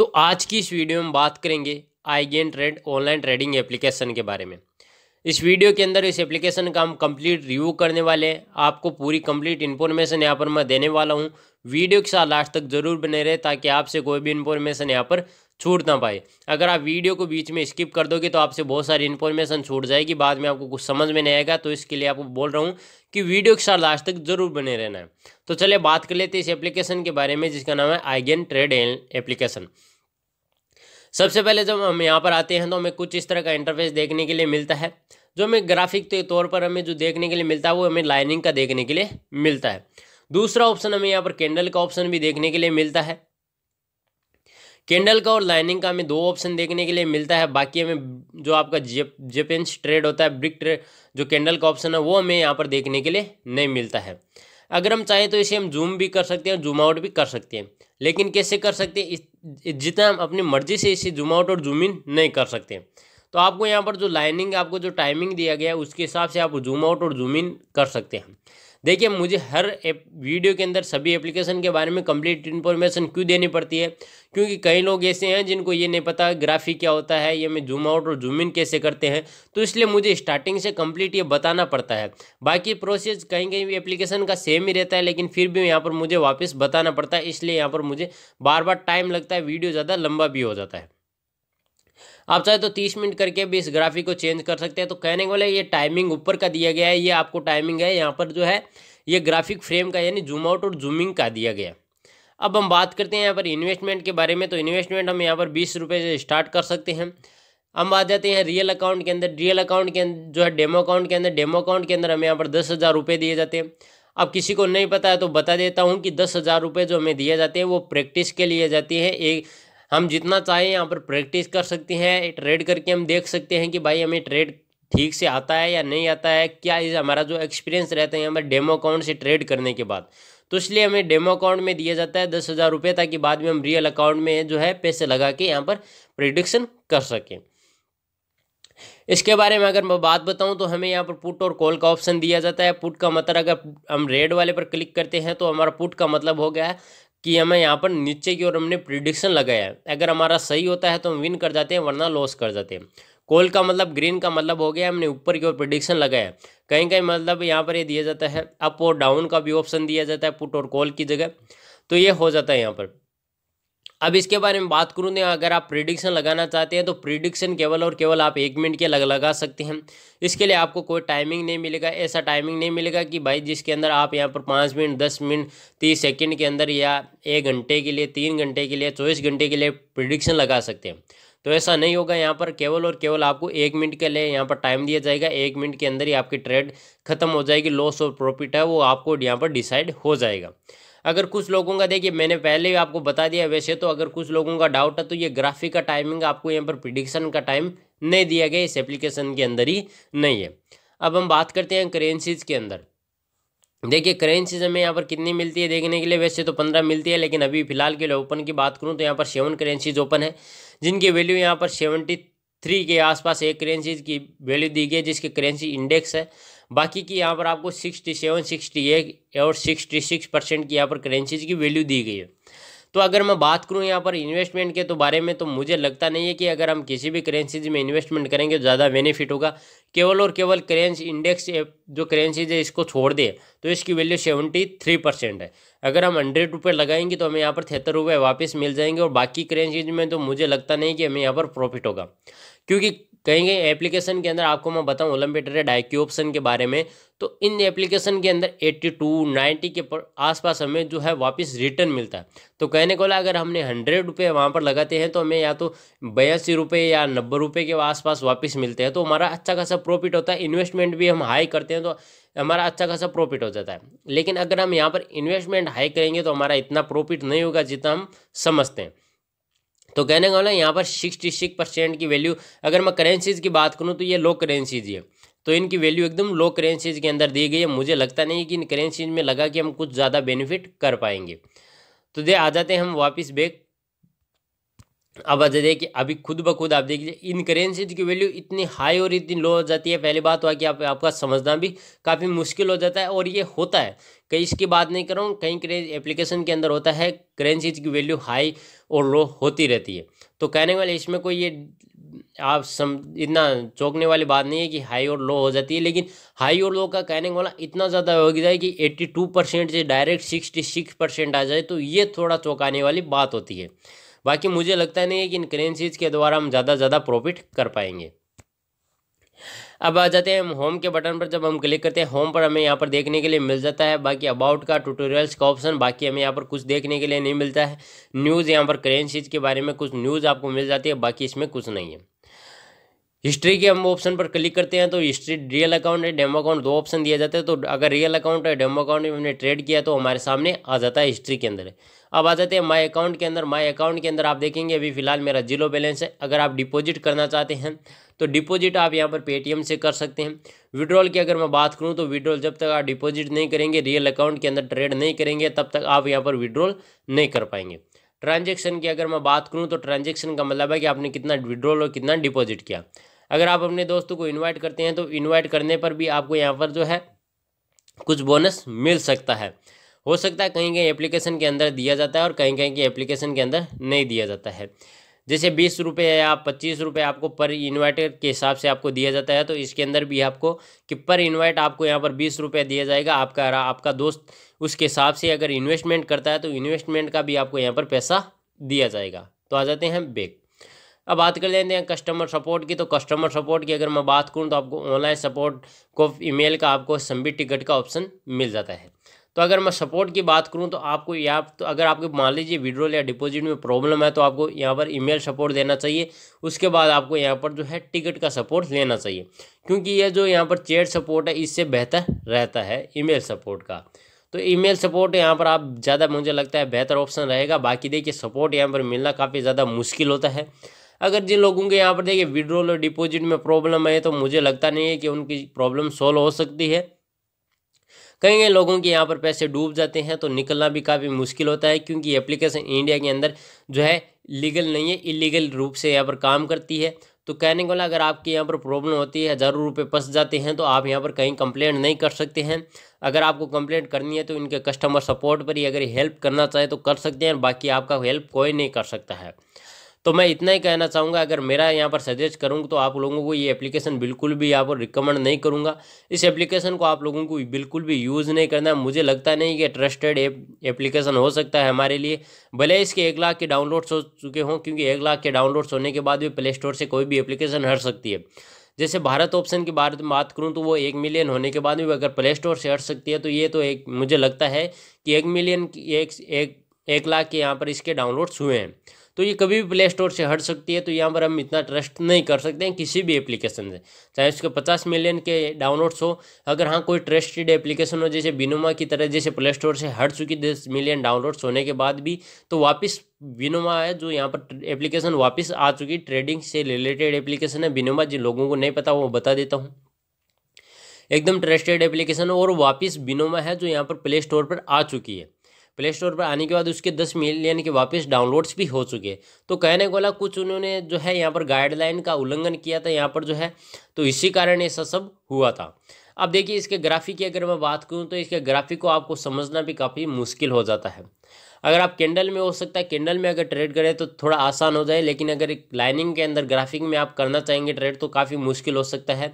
तो आज की इस वीडियो में बात करेंगे I trade online trading application के बारे में इस वीडियो के अंदर इस एप्लीकेशन का हम कंप्लीट रिव्यू करने वाले हैं आपको पूरी कंप्लीट इन्फॉर्मेशन यहाँ पर मैं देने वाला हूँ वीडियो के साथ लास्ट तक जरूर बने रहे ताकि आपसे कोई भी इन्फॉर्मेशन यहाँ पर छूट ना पाए अगर आप वीडियो को बीच में स्किप कर दोगे तो आपसे बहुत सारी इन्फॉर्मेशन छूट जाएगी बाद में आपको कुछ समझ में नहीं आएगा तो इसके लिए आपको बोल रहा हूँ कि वीडियो के साथ लास्ट तक जरूर बने रहना है तो चलिए बात कर लेते हैं इस एप्लीकेशन के बारे में जिसका नाम है आई ट्रेड एप्लीकेशन सबसे पहले जब हम यहाँ पर आते हैं तो हमें कुछ इस तरह का इंटरफेस देखने के लिए मिलता है जो हमें ग्राफिक के तौर पर हमें जो देखने के लिए मिलता है वो हमें लाइनिंग का देखने के लिए मिलता है दूसरा ऑप्शन हमें यहाँ पर कैंडल का ऑप्शन भी देखने के लिए मिलता है कैंडल का और लाइनिंग का हमें दो ऑप्शन देखने के लिए मिलता है बाकी हमें जो आपका जेप जेपेंस ट्रेड होता है ब्रिक ट्रेड जो कैंडल का ऑप्शन है वो हमें यहाँ पर देखने के लिए नहीं मिलता है अगर हम चाहें तो इसे हम जूम भी कर सकते हैं जूम आउट भी कर सकते हैं लेकिन कैसे कर सकते हैं जितना हम अपनी मर्जी से इसे जूम आउट और जूम इन नहीं कर सकते तो आपको यहाँ पर जो लाइनिंग आपको जो टाइमिंग दिया गया है उसके हिसाब से आप जूम आउट और जूम इन कर सकते हैं देखिए मुझे हर एप वीडियो के अंदर सभी एप्लीकेशन के बारे में कंप्लीट इन्फॉर्मेशन क्यों देनी पड़ती है क्योंकि कई लोग ऐसे हैं जिनको ये नहीं पता ग्राफिक क्या होता है ये मैं जूम आउट और जूम इन कैसे करते हैं तो इसलिए मुझे स्टार्टिंग से कंप्लीट ये बताना पड़ता है बाकी प्रोसेस कहीं कहीं एप्लीकेशन का सेम ही रहता है लेकिन फिर भी यहाँ पर मुझे वापस बताना पड़ता है इसलिए यहाँ पर मुझे बार बार टाइम लगता है वीडियो ज़्यादा लंबा भी हो जाता है आप चाहे तो तीस मिनट करके भी इस ग्राफिक को चेंज कर सकते हैं तो कहने के बोले मतलब ये टाइमिंग ऊपर का दिया गया है ये आपको टाइमिंग है यहाँ पर जो है ये ग्राफिक फ्रेम का यानी जूम आउट और जूमिंग का दिया गया अब हम बात करते हैं यहाँ पर इन्वेस्टमेंट के बारे में तो इन्वेस्टमेंट हम यहाँ पर बीस रुपये से स्टार्ट कर सकते हैं हम आ जाते हैं रियल अकाउंट के अंदर रियल अकाउंट के अंदर जो है डेमो अकाउंट के अंदर डेमो अकाउंट के अंदर हमें यहाँ पर दस हज़ार रुपये दिए जाते हैं अब किसी को नहीं पता है तो बता देता हूँ कि दस हज़ार रुपये जो हमें दिए जाते हैं वो प्रैक्टिस के लिए जाती है एक हम जितना चाहें यहाँ पर प्रैक्टिस कर सकते हैं ट्रेड करके हम देख सकते हैं कि भाई हमें ट्रेड ठीक से आता है या नहीं आता है क्या इस हमारा जो एक्सपीरियंस रहता है हमारे डेमो अकाउंट से ट्रेड करने के बाद तो इसलिए हमें डेमो अकाउंट में दिया जाता है दस हज़ार रुपये ताकि बाद में हम रियल अकाउंट में जो है पैसे लगा के यहाँ पर प्रिडिक्शन कर सकें इसके बारे में अगर मैं बात बताऊं तो हमें यहाँ पर पुट और कॉल का ऑप्शन दिया जाता है पुट का मतलब अगर हम रेड वाले पर क्लिक करते हैं तो हमारा पुट का मतलब हो गया है कि हमें यहाँ पर नीचे की ओर हमने प्रिडिक्शन लगाया है अगर हमारा सही होता है तो हम विन कर जाते हैं वरना लॉस कर जाते हैं कोल का मतलब ग्रीन का मतलब हो गया हमने ऊपर की ओर प्रिडिक्शन लगाया कहीं कहीं मतलब यहाँ पर ये यह दिया जाता है अप और डाउन का भी ऑप्शन दिया जाता है पुट और कॉल की जगह तो ये हो जाता है यहाँ पर अब इसके बारे में बात करूँ तो अगर आप प्रिडिक्शन लगाना चाहते हैं तो प्रिडिक्शन केवल और केवल आप एक मिनट के लग लगा सकते हैं इसके लिए आपको कोई टाइमिंग नहीं मिलेगा ऐसा टाइमिंग नहीं मिलेगा कि भाई जिसके अंदर आप यहाँ पर पाँच मिनट दस मिनट तीस सेकंड के अंदर या एक घंटे के लिए तीन घंटे के लिए चौबीस घंटे के लिए प्रिडिक्शन लगा सकते हैं तो ऐसा नहीं होगा यहाँ पर केवल और केवल आपको एक मिनट के लिए यहाँ पर टाइम दिया जाएगा एक मिनट के अंदर ही आपकी ट्रेड खत्म हो जाएगी लॉस और प्रॉफिट है वो आपको यहाँ पर डिसाइड हो जाएगा अगर कुछ लोगों का देखिए मैंने पहले ही आपको बता दिया वैसे तो अगर कुछ लोगों का डाउट है तो ये ग्राफिक का टाइमिंग आपको यहाँ पर प्रिडिक्शन का टाइम नहीं दिया गया इस एप्लीकेशन के अंदर ही नहीं है अब हम बात करते हैं करेंसीज के अंदर देखिए करेंसीज हमें यहाँ पर कितनी मिलती है देखने के लिए वैसे तो पंद्रह मिलती है लेकिन अभी फिलहाल के लिए ओपन की बात करूँ तो यहाँ पर सेवन करेंसीज ओपन है जिनकी वैल्यू यहाँ पर सेवेंटी थ्री के आसपास एक करेंसीज की वैल्यू दी गई है जिसकी करेंसी इंडेक्स है बाकी की यहाँ पर आपको सिक्सटी सेवन सिक्सटी एट और सिक्सटी सिक्स परसेंट की यहाँ पर करेंसीज की वैल्यू दी गई है तो अगर मैं बात करूँ यहाँ पर इन्वेस्टमेंट के तो बारे में तो मुझे लगता नहीं है कि अगर हम किसी भी करेंसीज में इन्वेस्टमेंट करेंगे तो ज़्यादा बेनिफिट होगा केवल और केवल करेंसी इंडेक्स जो करेंसीज है इसको छोड़ दे तो इसकी वैल्यू सेवेंटी थ्री परसेंट है अगर हम हंड्रेड रुपये लगाएंगे तो हमें यहाँ पर तिहत्तर रुपये वापस मिल जाएंगे और बाकी करेंसीज में तो मुझे लगता नहीं कि हमें यहाँ पर प्रॉफिट होगा क्योंकि कहीं कहीं एप्लीकेशन के अंदर आपको मैं बताऊं ओलम्पिटेड डाइक्यू ऑप्शन के बारे में तो इन एप्लीकेशन के अंदर 82, 90 के आसपास हमें जो है वापस रिटर्न मिलता है तो कहने को अगर हमने हंड्रेड रुपये वहाँ पर लगाते हैं तो हमें या तो बयासी रुपये या नब्बे रुपये के आसपास वापस मिलते हैं तो हमारा अच्छा खासा प्रॉफिट होता है इन्वेस्टमेंट भी हम हाई करते हैं तो हमारा अच्छा खासा प्रॉफिट हो जाता है लेकिन अगर हम यहाँ पर इन्वेस्टमेंट हाई करेंगे तो हमारा इतना प्रॉफिट नहीं होगा जितना हम समझते हैं तो कहने का मतलब यहाँ पर सिक्सटी सिक्स परसेंट की वैल्यू अगर मैं करेंसीज़ की बात करूँ तो ये लो करेंसीज है तो इनकी वैल्यू एकदम लो करेंसीज के अंदर दी गई है मुझे लगता नहीं कि इन करेंसीज में लगा कि हम कुछ ज़्यादा बेनिफिट कर पाएंगे तो दे आ जाते हैं हम वापस बैक अब आ जाए कि अभी खुद ब खुद आप देखिए इन करेंसीज की वैल्यू इतनी हाई और इतनी लो हो जाती है पहली बात तो हुआ कि आप, आपका समझना भी काफ़ी मुश्किल हो जाता है और ये होता है कहीं इसकी बात नहीं करूँ कहीं करें एप्लीकेशन के अंदर होता है करेंसीज की वैल्यू हाई और लो होती रहती है तो कहने वाले इसमें कोई ये आप सम इतना चौंकने वाली बात नहीं है कि हाई और लो हो जाती है लेकिन हाई और लो का कहने वाला इतना ज़्यादा हो गया कि टू परसेंट से डायरेक्ट सिक्स परसेंट आ जाए तो ये थोड़ा चौंकाने वाली बात होती है बाकी मुझे लगता नहीं है कि इन करेंसीज़ के द्वारा हम ज़्यादा ज़्यादा प्रॉफिट कर पाएंगे अब आ जाते हैं हम होम के बटन पर जब हम क्लिक करते हैं होम पर हमें यहाँ पर देखने के लिए मिल जाता है बाकी अबाउट का ट्यूटोरियल्स का ऑप्शन बाकी हमें यहाँ पर कुछ देखने के लिए नहीं मिलता है न्यूज़ यहाँ पर करेंसीज के बारे में कुछ न्यूज़ आपको मिल जाती है बाकी इसमें कुछ नहीं है हिस्ट्री के हम ऑप्शन पर क्लिक करते हैं तो हिस्ट्री रियल अकाउंट है डेमो अकाउंट दो ऑप्शन दिया जाता है तो अगर रियल अकाउंट है डेमो अकाउंट में हमने ट्रेड किया तो हमारे सामने आ जाता है हिस्ट्री के अंदर अब आ जाते हैं माई अकाउंट के अंदर माई अकाउंट के अंदर आप देखेंगे अभी फिलहाल मेरा जीरो बैलेंस है अगर आप डिपोजिट करना चाहते हैं तो डिपॉजिट आप यहाँ पर पेटीएम से कर सकते हैं विड्रॉल की अगर मैं बात करूँ तो विड्रॉल जब तक आप डिपोजिट नहीं करेंगे रियल अकाउंट के अंदर ट्रेड नहीं करेंगे तब तक आप यहाँ पर विड्रॉल नहीं कर पाएंगे ट्रांजेक्शन की अगर मैं बात करूँ तो ट्रांजेक्शन का मतलब है कि आपने कितना विड्रॉल और कितना डिपॉजिट किया अगर आप अपने दोस्तों को इन्वाइट करते हैं तो इन्वाइट करने पर भी आपको यहाँ पर जो है कुछ बोनस मिल सकता है हो सकता है कहीं कहीं एप्लीकेशन के अंदर दिया जाता है और कहीं कहीं के एप्लीकेशन के अंदर नहीं दिया जाता है जैसे बीस रुपये या पच्चीस रुपये आपको पर इन्वाइट के हिसाब से आपको दिया जाता है तो इसके अंदर भी आपको कि पर इन्वाइट आपको यहाँ पर बीस रुपये दिया जाएगा आपका आपका दोस्त उसके हिसाब से अगर इन्वेस्टमेंट करता है तो इन्वेस्टमेंट का भी आपको यहाँ पर पैसा दिया जाएगा तो आ जाते हैं बेक अब बात कर लेते हैं कस्टमर सपोर्ट की तो कस्टमर सपोर्ट की अगर मैं बात करूँ तो आपको ऑनलाइन सपोर्ट को ईमेल का आपको सबमिट टिकट का ऑप्शन मिल जाता है तो अगर मैं सपोर्ट की बात करूँ तो आपको या तो अगर आपके मान लीजिए विड्रोल या डिपॉजिट में प्रॉब्लम है तो आपको यहाँ पर ई सपोर्ट देना चाहिए उसके बाद आपको यहाँ पर जो है टिकट का सपोर्ट लेना चाहिए क्योंकि ये जो यहाँ पर चेयर सपोर्ट है इससे बेहतर रहता है ई सपोर्ट का तो ईमेल सपोर्ट यहाँ पर आप ज़्यादा मुझे लगता है बेहतर ऑप्शन रहेगा बाकी देखिए सपोर्ट यहाँ पर मिलना काफ़ी ज़्यादा मुश्किल होता है अगर जिन लोगों के यहाँ पर देखिए विड्रोल और डिपॉजिट में प्रॉब्लम है तो मुझे लगता नहीं है कि उनकी प्रॉब्लम सॉल्व हो सकती है कई कई लोगों के यहाँ पर पैसे डूब जाते हैं तो निकलना भी काफ़ी मुश्किल होता है क्योंकि एप्लीकेशन इंडिया के अंदर जो है लीगल नहीं है इलीगल रूप से यहाँ पर काम करती है तो कहने को अगर आपके यहाँ पर प्रॉब्लम होती है हज़ारों रुपये फंस जाते हैं तो आप यहाँ पर कहीं कंप्लेंट नहीं कर सकते हैं अगर आपको कंप्लेंट करनी है तो इनके कस्टमर सपोर्ट पर ही अगर हेल्प करना चाहे तो कर सकते हैं बाकी आपका हेल्प कोई नहीं कर सकता है तो मैं इतना ही कहना चाहूँगा अगर मेरा यहाँ पर सजेस्ट करूँगा तो आप लोगों को ये एप्लीकेशन बिल्कुल भी यहाँ पर रिकमेंड नहीं करूँगा इस एप्लीकेशन को आप लोगों को बिल्कुल भी यूज़ नहीं करना है मुझे लगता नहीं कि ट्रस्टेड एप्लीकेशन हो सकता है हमारे लिए भले इसके एक लाख के डाउनलोड्स हो चुके हों क्योंकि एक लाख के डाउनलोड्स होने के बाद भी प्ले स्टोर से कोई भी एप्लीकेशन हट सकती है जैसे भारत ऑप्शन की में बात करूँ तो वो एक मिलियन होने के बाद भी अगर प्ले स्टोर से हट सकती है तो ये तो एक मुझे लगता है कि एक मिलियन की एक एक, एक लाख के यहाँ पर इसके डाउनलोड्स हुए हैं तो ये कभी भी प्ले स्टोर से हट सकती है तो यहाँ पर हम इतना ट्रस्ट नहीं कर सकते हैं किसी भी एप्लीकेशन से चाहे उसके पचास मिलियन के डाउनलोड्स हो अगर हाँ कोई ट्रस्टेड एप्लीकेशन हो जैसे बिनुमा की तरह जैसे प्ले स्टोर से हट चुकी दस मिलियन डाउनलोड्स होने के बाद भी तो वापस विनोमा है जो यहाँ पर एप्लीकेशन वापस आ चुकी ट्रेडिंग से रिलेटेड एप्लीकेशन है बिनुमा जिन लोगों को नहीं पता वो बता देता हूँ एकदम ट्रस्टेड एप्लीकेशन और वापस बिनोमा है जो यहाँ पर प्ले स्टोर पर आ चुकी है प्ले स्टोर पर आने के बाद उसके दस मिलियन के वापस डाउनलोड्स भी हो चुके तो कहने को वाला कुछ उन्होंने जो है यहाँ पर गाइडलाइन का उल्लंघन किया था यहाँ पर जो है तो इसी कारण ऐसा सब हुआ था अब देखिए इसके ग्राफिक की अगर मैं बात करूँ तो इसके ग्राफिक को आपको समझना भी काफ़ी मुश्किल हो जाता है अगर आप कैंडल में हो सकता है कैंडल में अगर ट्रेड करें तो थोड़ा आसान हो जाए लेकिन अगर लाइनिंग के अंदर ग्राफिक में आप करना चाहेंगे ट्रेड तो काफ़ी मुश्किल हो सकता है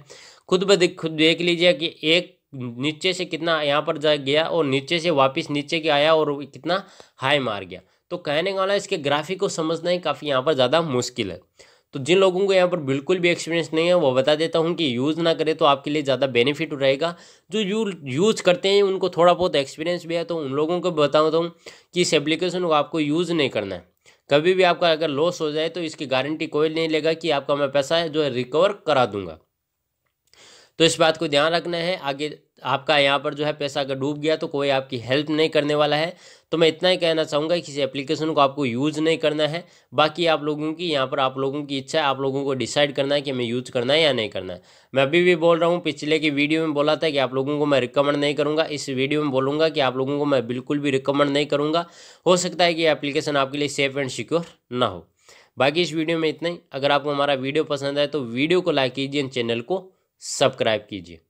खुद ब खुद देख लीजिए कि एक नीचे से कितना यहाँ पर जा गया और नीचे से वापस नीचे के आया और कितना हाई मार गया तो कहने का वाला मतलब इसके ग्राफिक को समझना ही काफ़ी यहाँ पर ज़्यादा मुश्किल है तो जिन लोगों को यहाँ पर बिल्कुल भी एक्सपीरियंस नहीं है वो बता देता हूँ कि यूज़ ना करें तो आपके लिए ज़्यादा बेनिफिट रहेगा जो यू यूज़ करते हैं उनको थोड़ा बहुत एक्सपीरियंस भी है तो उन लोगों को बताता हूँ तो कि इस एप्लीकेशन को आपको यूज़ नहीं करना है कभी भी आपका अगर लॉस हो जाए तो इसकी गारंटी कोई नहीं लेगा कि आपका मैं पैसा है जो है रिकवर करा दूंगा तो इस बात को ध्यान रखना है आगे आपका यहाँ पर जो है पैसा अगर डूब गया तो कोई आपकी हेल्प नहीं करने वाला है तो मैं इतना ही कहना चाहूँगा किसी एप्लीकेशन को आपको यूज़ नहीं करना है बाकी आप लोगों की यहाँ पर आप लोगों की इच्छा है आप लोगों को डिसाइड करना है कि हमें यूज़ करना है या नहीं करना है मैं अभी भी बोल रहा हूँ पिछले की वीडियो में बोला था कि आप लोगों को मैं रिकमेंड नहीं करूँगा इस वीडियो में बोलूँगा कि आप लोगों को मैं बिल्कुल भी रिकमेंड नहीं करूँगा हो सकता है कि एप्लीकेशन आपके लिए सेफ़ एंड सिक्योर ना हो बाकी इस वीडियो में इतना ही अगर आपको हमारा वीडियो पसंद आए तो वीडियो को लाइक कीजिए चैनल को सब्सक्राइब कीजिए